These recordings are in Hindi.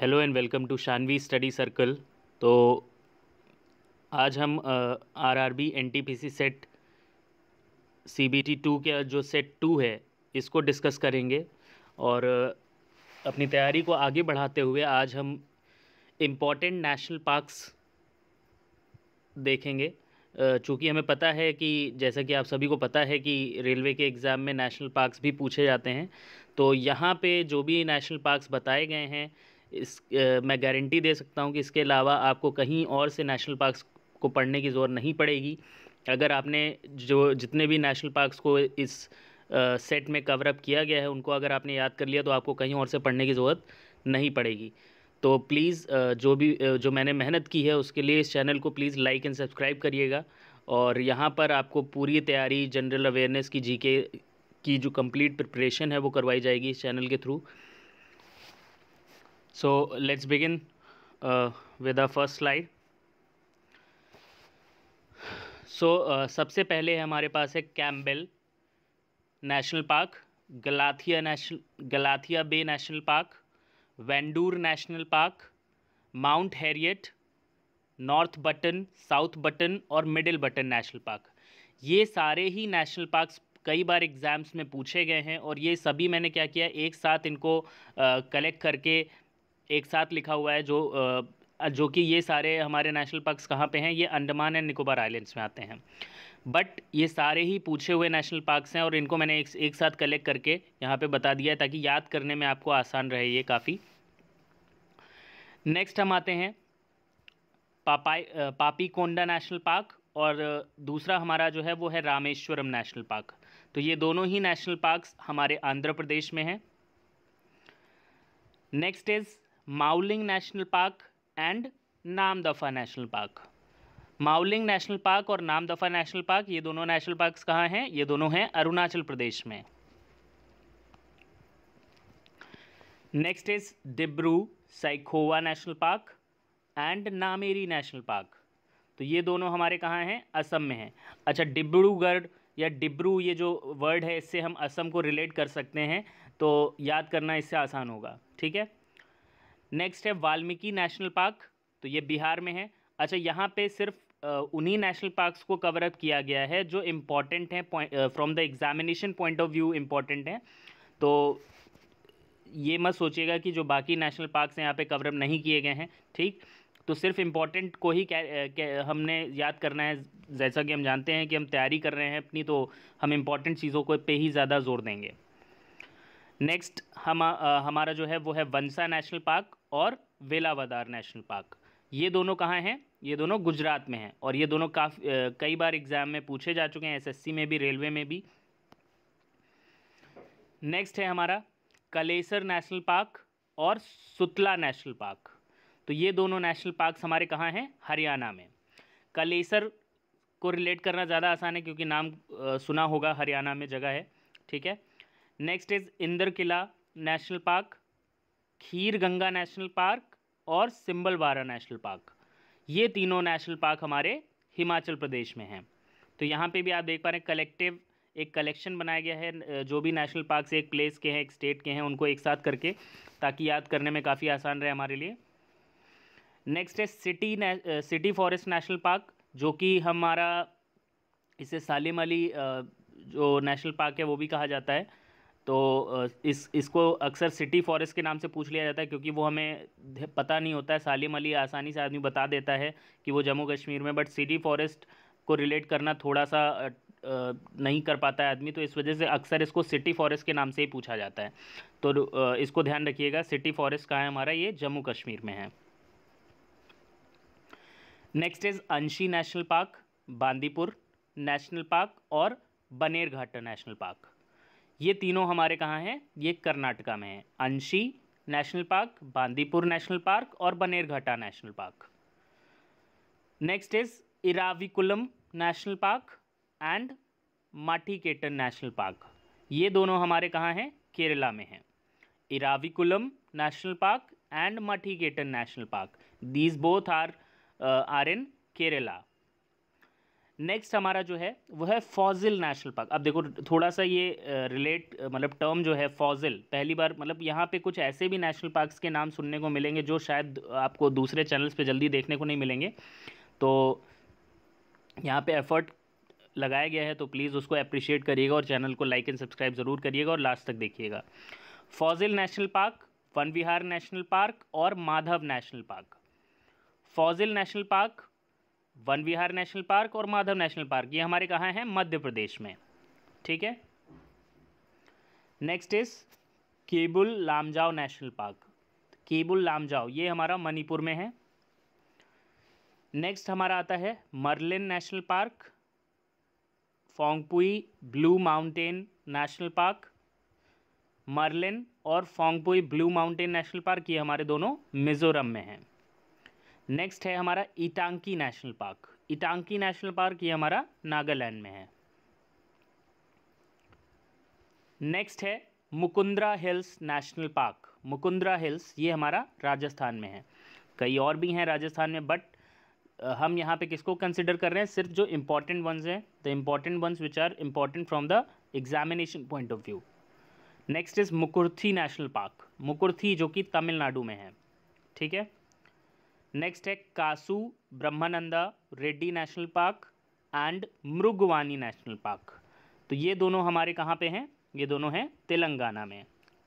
Hello and welcome to Shanvi study circle तो आज हम R R B N T P C set C B T two के जो सेट टू है इसको डिस्कस करेंगे और अपनी तैयारी को आगे बढ़ाते हुए आज हम इम्पॉर्टेंट नेशनल पार्क्स देखेंगे चूँकि हमें पता है कि जैसा कि आप सभी को पता है कि रेलवे के एग्ज़ाम में नेशनल पार्क्स भी पूछे जाते हैं तो यहाँ पे जो भी नेशनल पार्क्स बताए गए हैं इस आ, मैं गारंटी दे सकता हूँ कि इसके अलावा आपको कहीं और से नेशनल पार्क्स को पढ़ने की ज़रूरत नहीं पड़ेगी अगर आपने जो जितने भी नेशनल पार्क्स को इस आ, सेट में कवरअप किया गया है उनको अगर आपने याद कर लिया तो आपको कहीं और से पढ़ने की ज़रूरत नहीं पड़ेगी तो प्लीज़ जो भी जो मैंने मेहनत की है उसके लिए इस चैनल को प्लीज़ लाइक एंड सब्सक्राइब करिएगा और यहाँ पर आपको पूरी तैयारी जनरल अवेयरनेस की जीके की जो कंप्लीट प्रिपरेशन है वो करवाई जाएगी इस चैनल के through So let's begin uh, with the first slide. So so, uh, सबसे पहले हमारे पास है Campbell national park Galathea national Galathea bay national park Wandoor national park mount Harriet north button south button और मिडिल बटन नेशनल पार्क ये सारे ही नेशनल पार्क्स कई बार एग्ज़ाम्स में पूछे गए हैं और ये सभी मैंने क्या किया एक साथ इनको कलेक्ट uh, करके एक साथ लिखा हुआ है जो जो कि ये सारे हमारे नेशनल पार्क्स कहाँ पे हैं ये अंडमान एंड निकोबार आइलैंड्स में आते हैं बट ये सारे ही पूछे हुए नेशनल पार्क्स हैं और इनको मैंने एक, एक साथ कलेक्ट करके यहाँ पे बता दिया है ताकि याद करने में आपको आसान रहे ये काफ़ी नेक्स्ट हम आते हैं पापाई पापी कोंडा नेशनल पार्क और दूसरा हमारा जो है वो है रामेश्वरम नेशनल पार्क तो ये दोनों ही नेशनल पार्क्स हमारे आंध्र प्रदेश में हैं next is Mouling national park and Namdapha national park Mouling national park और नाम दफ़ा नेशनल पार्क ये दोनों नेशनल पार्क कहाँ हैं ये दोनों हैं अरुणाचल प्रदेश में next is Dibru Saikhowa national park and Nameri national park तो ये दोनों हमारे कहाँ हैं असम में हैं अच्छा डिब्रूगढ़ या डिब्रू ये जो वर्ड है इससे हम असम को रिलेट कर सकते हैं तो याद करना इससे आसान होगा ठीक है नेक्स्ट है वाल्मीकि नेशनल पार्क तो ये बिहार में है अच्छा यहाँ पे सिर्फ उन्हीं नेशनल पार्क्स को कवर अप किया गया है जो इम्पॉर्टेंट हैं from the examination point of view important हैं तो ये मत सोचिएगा कि जो बाकी नेशनल पार्क्स यहाँ पे कवरअप नहीं किए गए हैं ठीक तो सिर्फ इम्पॉर्टेंट को ही क्या क्या हमने याद करना है जैसा कि हम जानते हैं कि हम तैयारी कर रहे हैं अपनी तो हम इम्पॉर्टेंट चीज़ों को पे ही ज़्यादा जोर देंगे नेक्स्ट हम हमारा जो है वो है वंसा नेशनल पार्क और वेलावदार नेशनल पार्क ये दोनों कहाँ हैं ये दोनों गुजरात में हैं और ये दोनों काफ़ी कई बार एग्ज़ाम में पूछे जा चुके हैं एसएससी में भी रेलवे में भी नेक्स्ट है हमारा कलेसर नेशनल पार्क और सुतला नेशनल पार्क तो ये दोनों नेशनल पार्क्स हमारे कहाँ हैं हरियाणा में कलेसर को रिलेट करना ज़्यादा आसान है क्योंकि नाम सुना होगा हरियाणा में जगह है ठीक है next is Inderkilla national park Khirganga national park और सिम्बल बारा नेशनल पार्क ये तीनों नेशनल पार्क हमारे हिमाचल प्रदेश में हैं तो यहाँ पे भी आप देख पा रहे हैं कलेक्टिव एक कलेक्शन बनाया गया है जो भी नेशनल पार्क से एक प्लेस के हैं एक स्टेट के हैं उनको एक साथ करके ताकि याद करने में काफ़ी आसान रहे हमारे लिए नेक्स्ट है city city forest national park जो कि हमारा इसे सालिम अली जो नेशनल पार्क है वो भी कहा जाता है तो इस इसको अक्सर सिटी फॉरेस्ट के नाम से पूछ लिया जाता है क्योंकि वो हमें पता नहीं होता है सालिम अली आसानी से आदमी बता देता है कि वो जम्मू कश्मीर में बट सिटी फॉरेस्ट को रिलेट करना थोड़ा सा नहीं कर पाता है आदमी तो इस वजह से अक्सर इसको सिटी फॉरेस्ट के नाम से ही पूछा जाता है तो इसको ध्यान रखिएगा सिटी फॉरेस्ट कहाँ है हमारा ये जम्मू कश्मीर में है next is Anshi national park Bandipur national park और बनेरघाटा नेशनल पार्क ये तीनों हमारे कहाँ हैं ये कर्नाटका में है Anshi national park Bandipur national park और Bannerghatta national park next is Eravikulam national park and Mathikettan national park ये दोनों हमारे कहाँ हैं केरला में हैं Eravikulam national park and Mathikettan national park these both are are in Kerala next हमारा जो है वो है फॉजिल नेशनल पार्क अब देखो थोड़ा सा ये रिलेट मतलब टर्म जो है फॉजिल पहली बार मतलब यहाँ पे कुछ ऐसे भी नेशनल पार्क्स के नाम सुनने को मिलेंगे जो शायद आपको दूसरे चैनल्स पे जल्दी देखने को नहीं मिलेंगे तो यहाँ पे एफर्ट लगाया गया है तो प्लीज़ उसको अप्रिशिएट करिएगा और चैनल को लाइक एंड सब्सक्राइब ज़रूर करिएगा और लास्ट तक देखिएगा fossil national park Van Vihar national park और Madhav national park fossil national park Van Vihar national park और माधव नेशनल पार्क ये हमारे कहाँ हैं मध्य प्रदेश में ठीक है next is Keibul Lamjao national park Keibul Lamjao ये हमारा मणिपुर में है नेक्स्ट हमारा आता है Murlen national park Phawngpui blue mountain national park Murlen और Phawngpui blue mountain national park ये हमारे दोनों मिज़ोरम में हैं नेक्स्ट है हमारा Intanki national park Intanki national park ये हमारा नागालैंड में है नेक्स्ट है Mukundra hills national park Mukundra hills ये हमारा राजस्थान में है कई और भी हैं राजस्थान में बट हम यहाँ पे किसको कंसिडर कर रहे हैं सिर्फ जो इम्पॉर्टेंट वंस हैं the important ones which are important from the examination point of view next is Mukurthi national park Mukurthi जो कि तमिलनाडु में है ठीक है नेक्स्ट है Kasu Brahmananda Reddy national park and Mrugavani national park तो ये दोनों हमारे कहाँ पे हैं ये दोनों हैं तेलंगाना में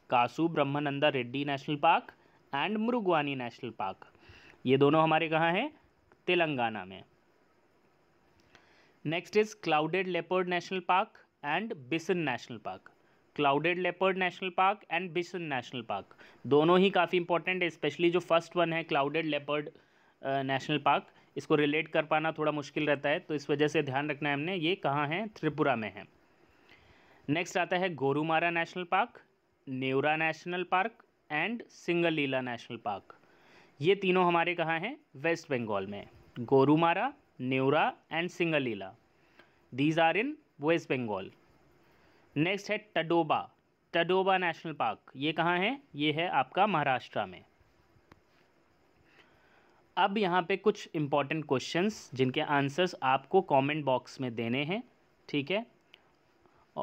Kasu Brahmananda Reddy national park and Mrugavani national park ये दोनों हमारे कहाँ हैं तेलंगाना में next is clouded leopard national park and bison national park clouded leopard national park and bison national park दोनों ही काफ़ी इंपॉर्टेंट है स्पेशली जो फर्स्ट वन है क्लाउडेड लेपर्ड नेशनल पार्क इसको रिलेट कर पाना थोड़ा मुश्किल रहता है तो इस वजह से ध्यान रखना है हमने ये कहाँ है त्रिपुरा में है नेक्स्ट आता है Gorumara national park Neora national park and Singalila national park ये तीनों हमारे कहाँ हैं वेस्ट बंगाल में Gorumara Neora and Singalila these are in west Bengal next है टडोबा टडोबा नेशनल पार्क ये कहाँ है ये है आपका महाराष्ट्र में अब यहाँ पे कुछ इम्पॉर्टेंट क्वेश्चंस जिनके आंसर्स आपको कमेंट बॉक्स में देने हैं ठीक है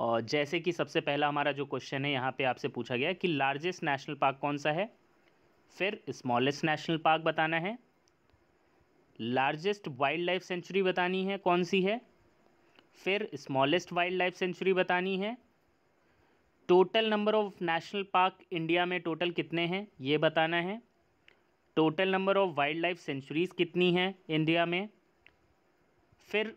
और जैसे कि सबसे पहला हमारा जो क्वेश्चन है यहाँ पे आपसे पूछा गया कि लार्जेस्ट नेशनल पार्क कौन सा है फिर स्मॉलेस्ट नेशनल पार्क बताना है लार्जेस्ट वाइल्ड लाइफ सेंचुरी बतानी है कौन सी है फिर स्मॉलेस्ट वाइल्ड लाइफ सेंचुरी बतानी है total number of national park India में टोटल कितने हैं ये बताना है total number of wild life sanctuaries कितनी हैं इंडिया में फिर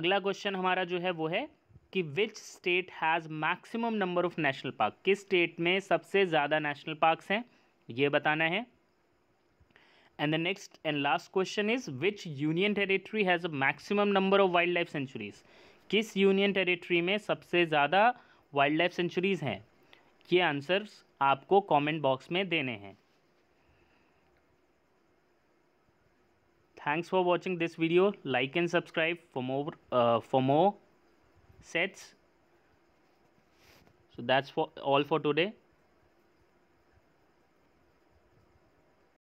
अगला क्वेश्चन हमारा जो है वो है कि which state has maximum number of national park किस स्टेट में सबसे ज़्यादा नेशनल पार्क्स हैं ये बताना है and the next and last question is which union territory has a maximum number of wild life sanctuaries किस यूनियन टेरिटरी में सबसे ज़्यादा वाइल्ड लाइफ सेंचुरीज हैं ये आंसर्स आपको कमेंट बॉक्स में देने हैं thanks for watching this video like and subscribe for more for more sets so that's for all for today